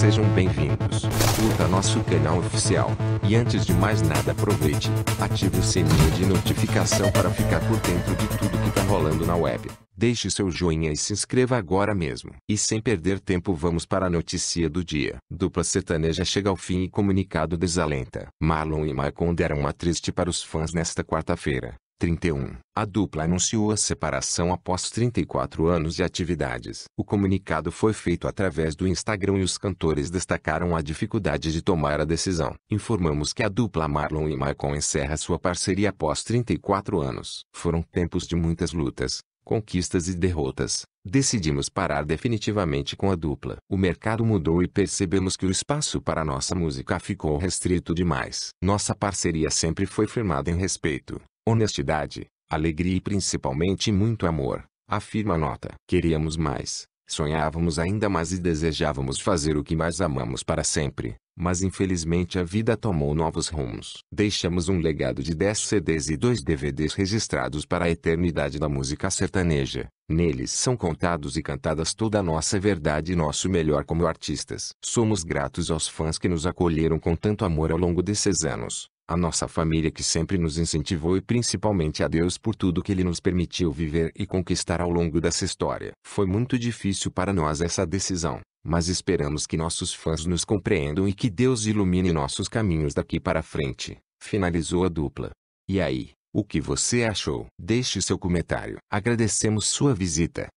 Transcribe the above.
Sejam bem-vindos. Curta nosso canal oficial. E antes de mais nada, aproveite, ative o sininho de notificação para ficar por dentro de tudo que tá rolando na web. Deixe seu joinha e se inscreva agora mesmo. E sem perder tempo, vamos para a notícia do dia. Dupla sertaneja chega ao fim e comunicado desalenta. Marlon e Michael deram uma triste para os fãs nesta quarta-feira. 31. A dupla anunciou a separação após 34 anos de atividades. O comunicado foi feito através do Instagram e os cantores destacaram a dificuldade de tomar a decisão. Informamos que a dupla Marlon e Michael encerra sua parceria após 34 anos. Foram tempos de muitas lutas, conquistas e derrotas. Decidimos parar definitivamente com a dupla. O mercado mudou e percebemos que o espaço para nossa música ficou restrito demais. Nossa parceria sempre foi firmada em respeito honestidade, alegria e principalmente muito amor, afirma a nota. Queríamos mais, sonhávamos ainda mais e desejávamos fazer o que mais amamos para sempre, mas infelizmente a vida tomou novos rumos. Deixamos um legado de 10 CDs e 2 DVDs registrados para a eternidade da música sertaneja. Neles são contados e cantadas toda a nossa verdade e nosso melhor como artistas. Somos gratos aos fãs que nos acolheram com tanto amor ao longo desses anos a nossa família que sempre nos incentivou e principalmente a Deus por tudo que Ele nos permitiu viver e conquistar ao longo dessa história. Foi muito difícil para nós essa decisão, mas esperamos que nossos fãs nos compreendam e que Deus ilumine nossos caminhos daqui para frente. Finalizou a dupla. E aí, o que você achou? Deixe seu comentário. Agradecemos sua visita.